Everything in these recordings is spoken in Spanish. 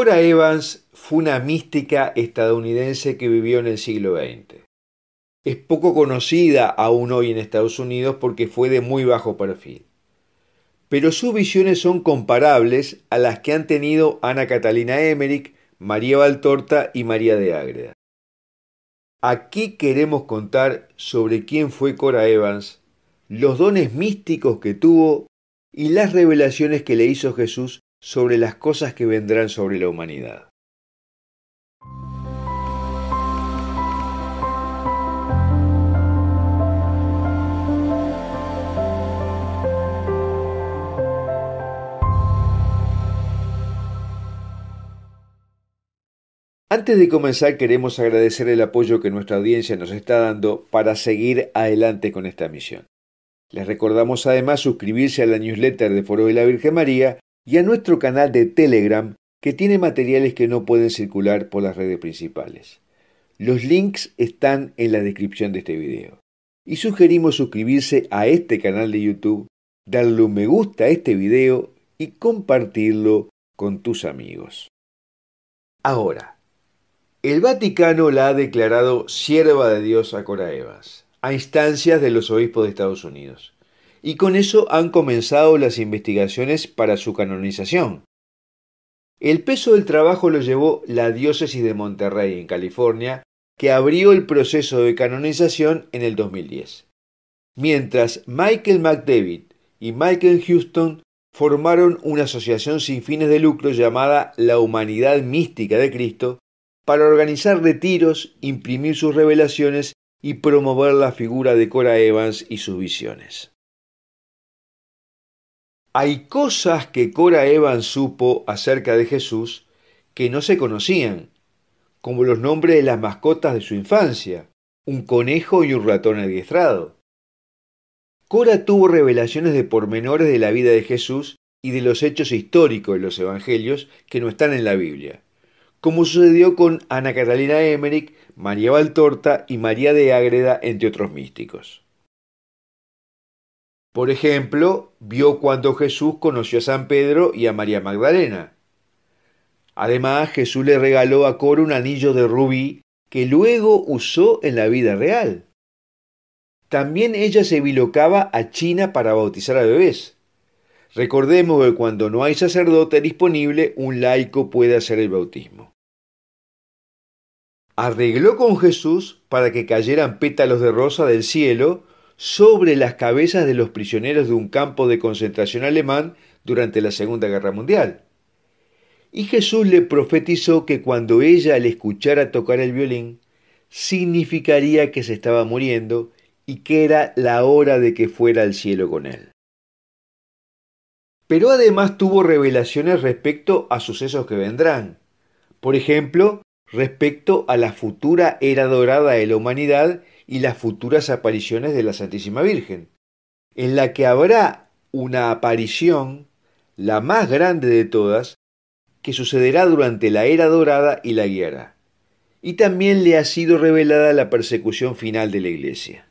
Cora Evans fue una mística estadounidense que vivió en el siglo XX. Es poco conocida aún hoy en Estados Unidos porque fue de muy bajo perfil. Pero sus visiones son comparables a las que han tenido Ana Catalina Emmerich, María Valtorta y María de Ágreda. Aquí queremos contar sobre quién fue Cora Evans, los dones místicos que tuvo y las revelaciones que le hizo Jesús sobre las cosas que vendrán sobre la humanidad. Antes de comenzar queremos agradecer el apoyo que nuestra audiencia nos está dando para seguir adelante con esta misión. Les recordamos además suscribirse a la newsletter de Foro de la Virgen María y a nuestro canal de Telegram que tiene materiales que no pueden circular por las redes principales. Los links están en la descripción de este video. Y sugerimos suscribirse a este canal de YouTube, darle un me gusta a este video y compartirlo con tus amigos. Ahora, el Vaticano la ha declarado sierva de Dios a Cora a instancias de los obispos de Estados Unidos y con eso han comenzado las investigaciones para su canonización. El peso del trabajo lo llevó la diócesis de Monterrey, en California, que abrió el proceso de canonización en el 2010. Mientras Michael McDavid y Michael Houston formaron una asociación sin fines de lucro llamada La Humanidad Mística de Cristo para organizar retiros, imprimir sus revelaciones y promover la figura de Cora Evans y sus visiones. Hay cosas que Cora Evan supo acerca de Jesús que no se conocían, como los nombres de las mascotas de su infancia, un conejo y un ratón adiestrado. Cora tuvo revelaciones de pormenores de la vida de Jesús y de los hechos históricos de los evangelios que no están en la Biblia, como sucedió con Ana Catalina Emmerich, María Valtorta y María de Ágreda, entre otros místicos. Por ejemplo, vio cuando Jesús conoció a San Pedro y a María Magdalena. Además, Jesús le regaló a Coro un anillo de rubí que luego usó en la vida real. También ella se bilocaba a China para bautizar a bebés. Recordemos que cuando no hay sacerdote disponible, un laico puede hacer el bautismo. Arregló con Jesús para que cayeran pétalos de rosa del cielo sobre las cabezas de los prisioneros de un campo de concentración alemán durante la Segunda Guerra Mundial. Y Jesús le profetizó que cuando ella le escuchara tocar el violín, significaría que se estaba muriendo y que era la hora de que fuera al cielo con él. Pero además tuvo revelaciones respecto a sucesos que vendrán. Por ejemplo, respecto a la futura era dorada de la humanidad y las futuras apariciones de la Santísima Virgen, en la que habrá una aparición, la más grande de todas, que sucederá durante la era dorada y la Guerra, Y también le ha sido revelada la persecución final de la Iglesia.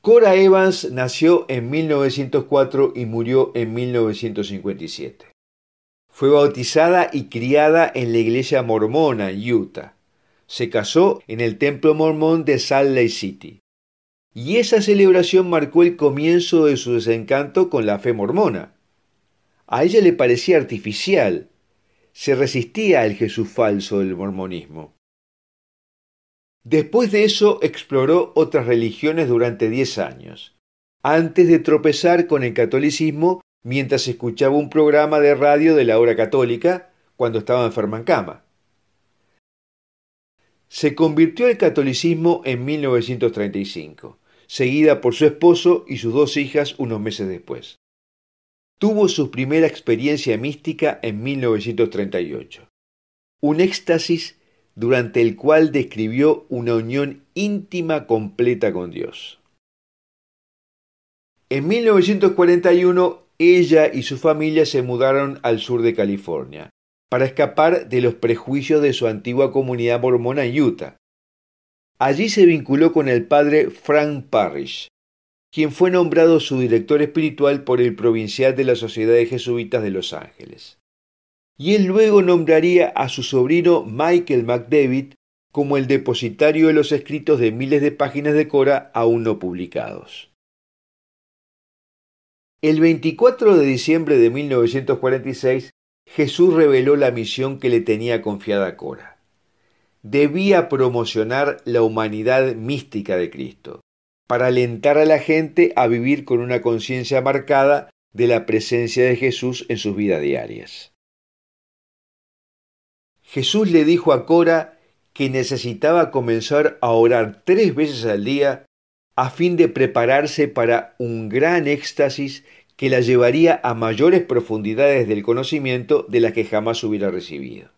Cora Evans nació en 1904 y murió en 1957. Fue bautizada y criada en la iglesia mormona en Utah se casó en el templo mormón de Salt Lake City. Y esa celebración marcó el comienzo de su desencanto con la fe mormona. A ella le parecía artificial, se resistía al Jesús falso del mormonismo. Después de eso exploró otras religiones durante diez años, antes de tropezar con el catolicismo mientras escuchaba un programa de radio de la hora católica cuando estaba enferma en cama. Se convirtió al catolicismo en 1935, seguida por su esposo y sus dos hijas unos meses después. Tuvo su primera experiencia mística en 1938, un éxtasis durante el cual describió una unión íntima completa con Dios. En 1941 ella y su familia se mudaron al sur de California, para escapar de los prejuicios de su antigua comunidad mormona en Utah. Allí se vinculó con el padre Frank Parrish, quien fue nombrado su director espiritual por el provincial de la Sociedad de Jesuitas de Los Ángeles. Y él luego nombraría a su sobrino Michael McDavid como el depositario de los escritos de miles de páginas de Cora aún no publicados. El 24 de diciembre de 1946 Jesús reveló la misión que le tenía confiada a Cora. Debía promocionar la humanidad mística de Cristo, para alentar a la gente a vivir con una conciencia marcada de la presencia de Jesús en sus vidas diarias. Jesús le dijo a Cora que necesitaba comenzar a orar tres veces al día a fin de prepararse para un gran éxtasis que la llevaría a mayores profundidades del conocimiento de las que jamás hubiera recibido.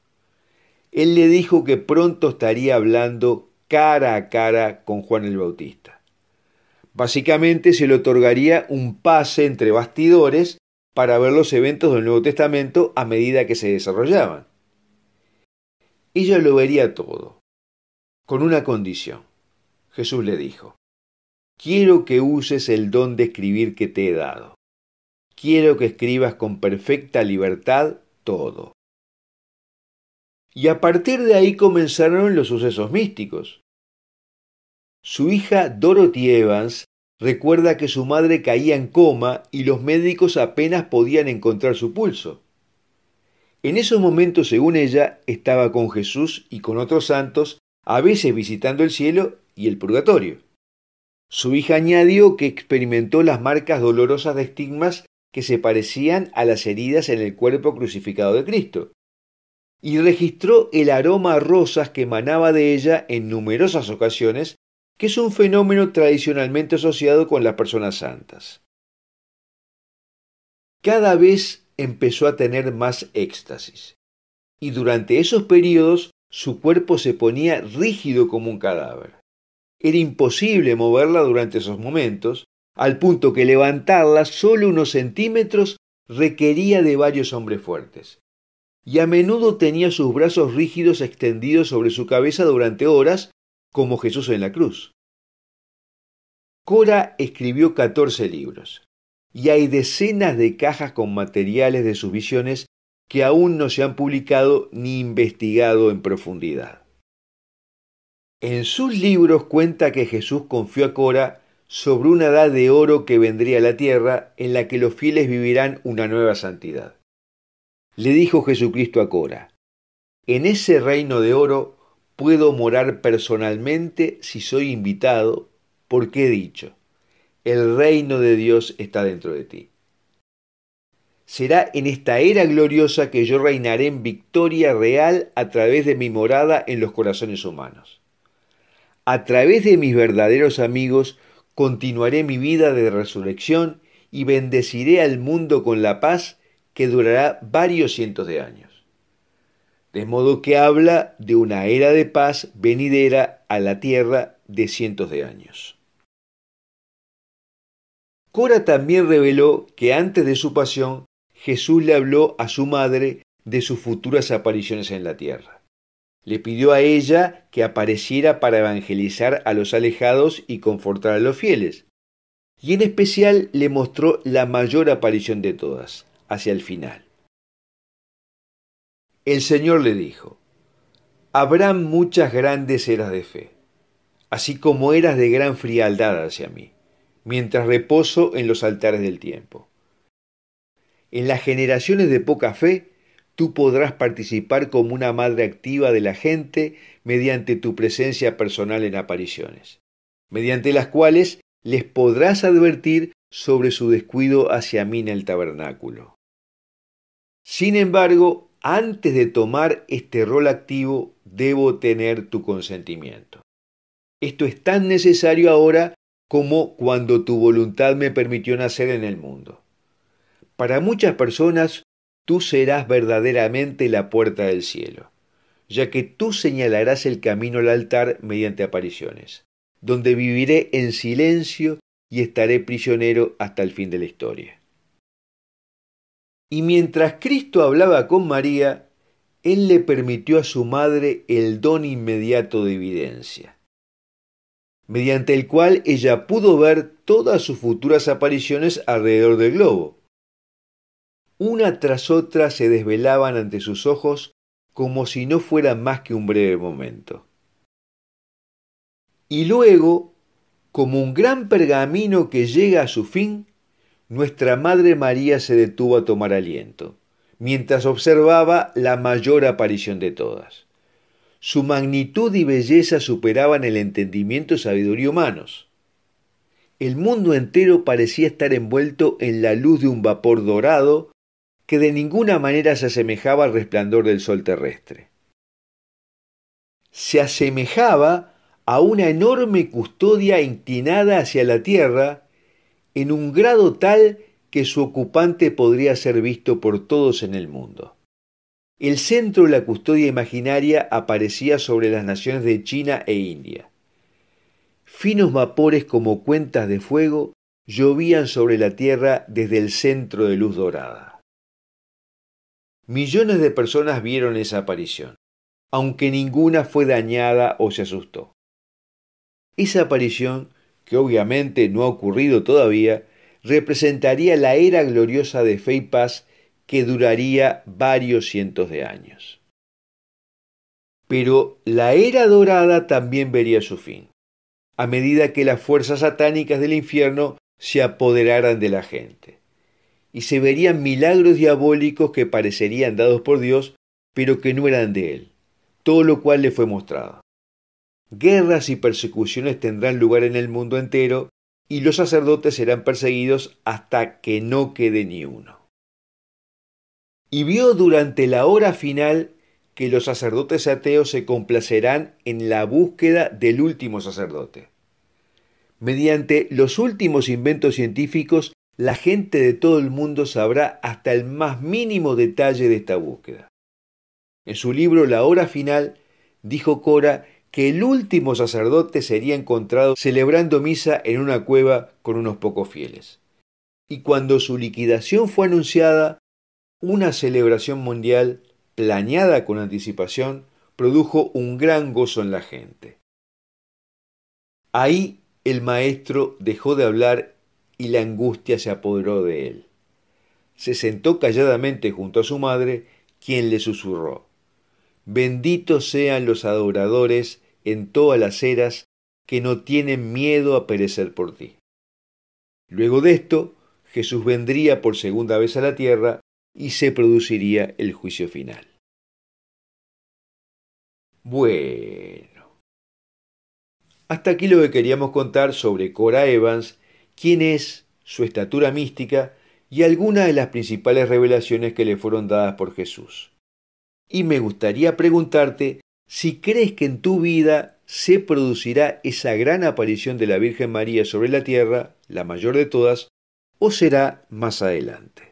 Él le dijo que pronto estaría hablando cara a cara con Juan el Bautista. Básicamente se le otorgaría un pase entre bastidores para ver los eventos del Nuevo Testamento a medida que se desarrollaban. Ella lo vería todo, con una condición. Jesús le dijo, quiero que uses el don de escribir que te he dado. Quiero que escribas con perfecta libertad todo. Y a partir de ahí comenzaron los sucesos místicos. Su hija Dorothy Evans recuerda que su madre caía en coma y los médicos apenas podían encontrar su pulso. En esos momentos, según ella, estaba con Jesús y con otros santos, a veces visitando el cielo y el purgatorio. Su hija añadió que experimentó las marcas dolorosas de estigmas que se parecían a las heridas en el cuerpo crucificado de Cristo, y registró el aroma a rosas que emanaba de ella en numerosas ocasiones, que es un fenómeno tradicionalmente asociado con las personas santas. Cada vez empezó a tener más éxtasis, y durante esos periodos su cuerpo se ponía rígido como un cadáver. Era imposible moverla durante esos momentos, al punto que levantarla solo unos centímetros requería de varios hombres fuertes. Y a menudo tenía sus brazos rígidos extendidos sobre su cabeza durante horas, como Jesús en la cruz. Cora escribió 14 libros, y hay decenas de cajas con materiales de sus visiones que aún no se han publicado ni investigado en profundidad. En sus libros cuenta que Jesús confió a Cora sobre una edad de oro que vendría a la tierra, en la que los fieles vivirán una nueva santidad. Le dijo Jesucristo a Cora, en ese reino de oro puedo morar personalmente si soy invitado, porque he dicho, el reino de Dios está dentro de ti. Será en esta era gloriosa que yo reinaré en victoria real a través de mi morada en los corazones humanos. A través de mis verdaderos amigos, continuaré mi vida de resurrección y bendeciré al mundo con la paz que durará varios cientos de años. De modo que habla de una era de paz venidera a la tierra de cientos de años. Cora también reveló que antes de su pasión Jesús le habló a su madre de sus futuras apariciones en la tierra. Le pidió a ella que apareciera para evangelizar a los alejados y confortar a los fieles. Y en especial le mostró la mayor aparición de todas, hacia el final. El Señor le dijo, Habrán muchas grandes eras de fe, así como eras de gran frialdad hacia mí, mientras reposo en los altares del tiempo. En las generaciones de poca fe, Tú podrás participar como una madre activa de la gente mediante tu presencia personal en apariciones, mediante las cuales les podrás advertir sobre su descuido hacia mí en el tabernáculo. Sin embargo, antes de tomar este rol activo, debo tener tu consentimiento. Esto es tan necesario ahora como cuando tu voluntad me permitió nacer en el mundo. Para muchas personas, Tú serás verdaderamente la puerta del cielo, ya que tú señalarás el camino al altar mediante apariciones, donde viviré en silencio y estaré prisionero hasta el fin de la historia. Y mientras Cristo hablaba con María, Él le permitió a su madre el don inmediato de evidencia, mediante el cual ella pudo ver todas sus futuras apariciones alrededor del globo, una tras otra se desvelaban ante sus ojos como si no fueran más que un breve momento. Y luego, como un gran pergamino que llega a su fin, nuestra Madre María se detuvo a tomar aliento, mientras observaba la mayor aparición de todas. Su magnitud y belleza superaban el entendimiento y sabiduría humanos. El mundo entero parecía estar envuelto en la luz de un vapor dorado que de ninguna manera se asemejaba al resplandor del sol terrestre. Se asemejaba a una enorme custodia inclinada hacia la tierra en un grado tal que su ocupante podría ser visto por todos en el mundo. El centro de la custodia imaginaria aparecía sobre las naciones de China e India. Finos vapores como cuentas de fuego llovían sobre la tierra desde el centro de luz dorada. Millones de personas vieron esa aparición, aunque ninguna fue dañada o se asustó. Esa aparición, que obviamente no ha ocurrido todavía, representaría la era gloriosa de fe que duraría varios cientos de años. Pero la era dorada también vería su fin, a medida que las fuerzas satánicas del infierno se apoderaran de la gente y se verían milagros diabólicos que parecerían dados por Dios, pero que no eran de él, todo lo cual le fue mostrado. Guerras y persecuciones tendrán lugar en el mundo entero, y los sacerdotes serán perseguidos hasta que no quede ni uno. Y vio durante la hora final que los sacerdotes ateos se complacerán en la búsqueda del último sacerdote. Mediante los últimos inventos científicos la gente de todo el mundo sabrá hasta el más mínimo detalle de esta búsqueda. En su libro La hora final, dijo Cora que el último sacerdote sería encontrado celebrando misa en una cueva con unos pocos fieles. Y cuando su liquidación fue anunciada, una celebración mundial planeada con anticipación produjo un gran gozo en la gente. Ahí el maestro dejó de hablar y la angustia se apoderó de él. Se sentó calladamente junto a su madre, quien le susurró Benditos sean los adoradores en todas las eras que no tienen miedo a perecer por ti. Luego de esto, Jesús vendría por segunda vez a la tierra y se produciría el juicio final. Bueno. Hasta aquí lo que queríamos contar sobre Cora Evans quién es, su estatura mística y algunas de las principales revelaciones que le fueron dadas por Jesús. Y me gustaría preguntarte si crees que en tu vida se producirá esa gran aparición de la Virgen María sobre la tierra, la mayor de todas, o será más adelante.